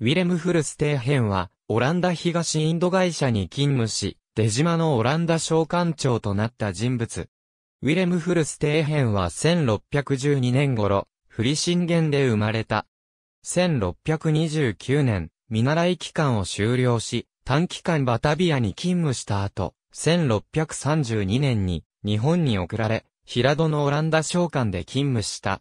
ウィレム・フルステーヘンは、オランダ東インド会社に勤務し、出島のオランダ商館長となった人物。ウィレム・フルステーヘンは1612年頃、フリシンゲンで生まれた。1629年、見習い期間を終了し、短期間バタビアに勤務した後、1632年に日本に送られ、平戸のオランダ商館で勤務した。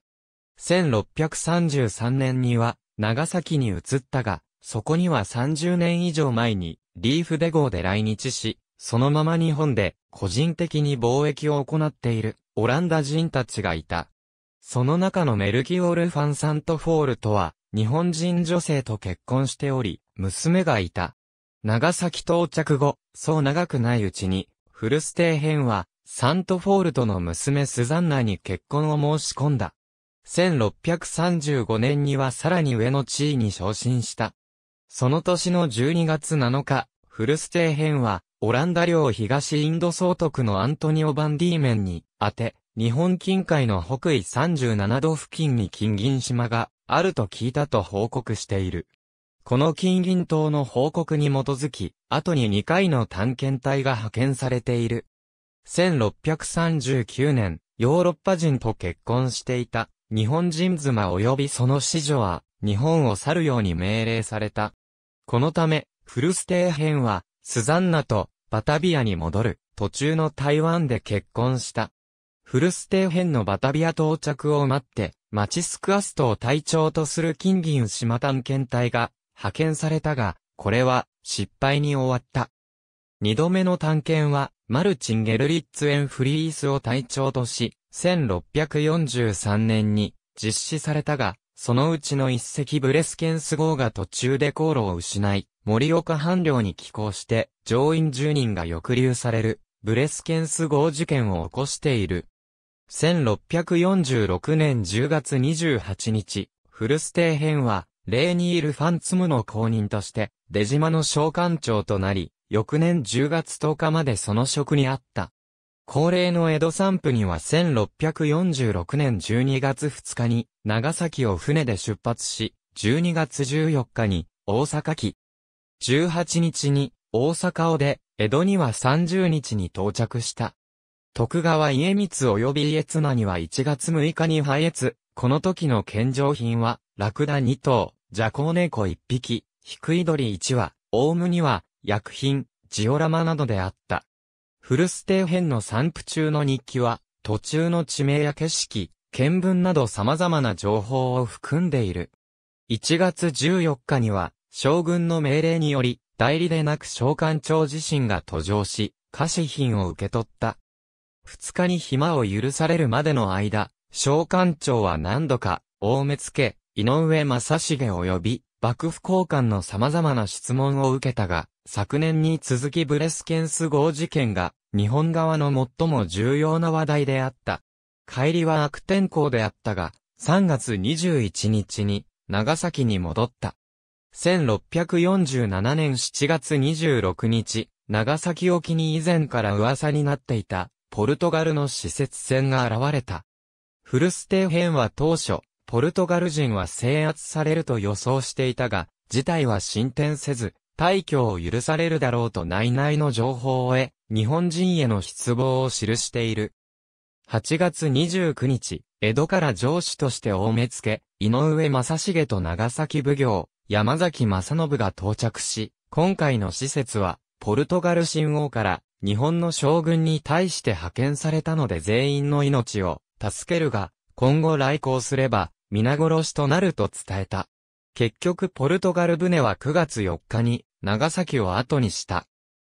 1633年には長崎に移ったが、そこには30年以上前に、リーフデ号で来日し、そのまま日本で、個人的に貿易を行っている、オランダ人たちがいた。その中のメルキオール・ファン・サントフォールとは、日本人女性と結婚しており、娘がいた。長崎到着後、そう長くないうちに、フルステーヘンは、サントフォールとの娘スザンナに結婚を申し込んだ。1635年にはさらに上の地位に昇進した。その年の12月7日、フルステーヘンは、オランダ領東インド総督のアントニオ・バンディーメンに、あて、日本近海の北緯37度付近に金銀島があると聞いたと報告している。この金銀島の報告に基づき、後に2回の探検隊が派遣されている。1639年、ヨーロッパ人と結婚していた日本人妻及びその子女は、日本を去るように命令された。このため、フルステーヘンは、スザンナとバタビアに戻る、途中の台湾で結婚した。フルステーヘンのバタビア到着を待って、マチスクアストを隊長とする金銀島探検隊が派遣されたが、これは失敗に終わった。二度目の探検はマルチン・ゲルリッツ・エン・フリースを隊長とし、1643年に実施されたが、そのうちの一隻ブレスケンス号が途中で航路を失い、森岡藩領に寄港して、乗員10人が抑留される、ブレスケンス号事件を起こしている。1646年10月28日、フルステーヘンは、レーニール・ファンツムの公認として、出島の召喚長となり、翌年10月10日までその職にあった。恒例の江戸散布には1646年12月2日に長崎を船で出発し、12月14日に大阪期。18日に大阪を出、江戸には30日に到着した。徳川家光及び家妻には1月6日に破越、この時の献上品は、ラクダ2頭、ジャコウ猫1匹、低い鳥1羽、オウムには、薬品、ジオラマなどであった。フルステー編の散布中の日記は、途中の地名や景色、見聞など様々な情報を含んでいる。1月14日には、将軍の命令により、代理でなく召喚長自身が途上し、菓子品を受け取った。2日に暇を許されるまでの間、召喚長は何度か、大目付、井上正重及び、幕府交換の様々な質問を受けたが、昨年に続きブレスケンス号事件が、日本側の最も重要な話題であった。帰りは悪天候であったが、3月21日に、長崎に戻った。1647年7月26日、長崎沖に以前から噂になっていた、ポルトガルの施設船が現れた。フルステーヘンは当初、ポルトガル人は制圧されると予想していたが、事態は進展せず、退去を許されるだろうと内々の情報を得、日本人への失望を記している。8月29日、江戸から上司として大目付、井上正重と長崎奉行、山崎正信が到着し、今回の施設は、ポルトガル新王から日本の将軍に対して派遣されたので全員の命を助けるが、今後来航すれば皆殺しとなると伝えた。結局ポルトガル船は9月4日に長崎を後にした。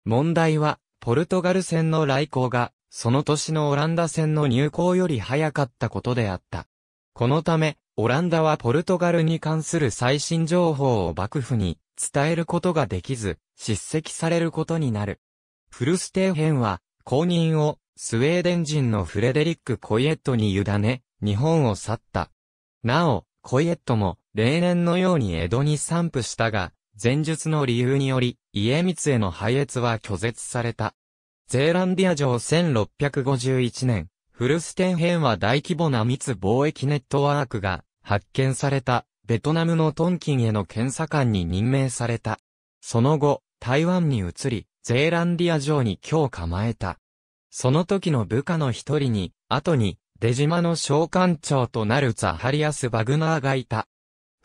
問題は、ポルトガル戦の来航が、その年のオランダ戦の入港より早かったことであった。このため、オランダはポルトガルに関する最新情報を幕府に伝えることができず、叱責されることになる。フルステーヘンは、後任をスウェーデン人のフレデリック・コイエットに委ね、日本を去った。なお、コイエットも例年のように江戸に散布したが、前述の理由により、家光への配越は拒絶された。ゼーランディア城1651年、フルステンヘンは大規模な密貿易ネットワークが発見された、ベトナムのトンキンへの検査官に任命された。その後、台湾に移り、ゼーランディア城に今日構えた。その時の部下の一人に、後に、出島の召喚長となるザハリアス・バグナーがいた。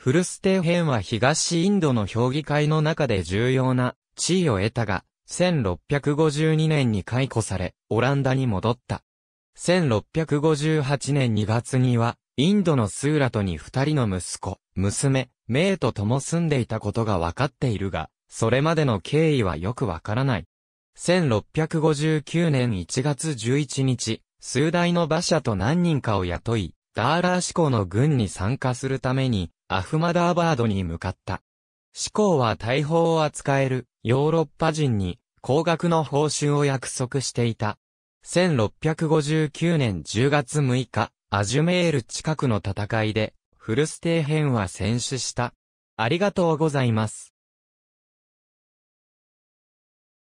フルステーヘンは東インドの評議会の中で重要な地位を得たが、1652年に解雇され、オランダに戻った。1658年2月には、インドのスーラトに二人の息子、娘、メイと共住んでいたことが分かっているが、それまでの経緯はよくわからない。1659年1月11日、数代の馬車と何人かを雇い、ダーラー志向の軍に参加するために、アフマダーバードに向かった。志向は大砲を扱えるヨーロッパ人に高額の報酬を約束していた。1659年10月6日、アジュメール近くの戦いで、フルステーヘンは戦死した。ありがとうございます。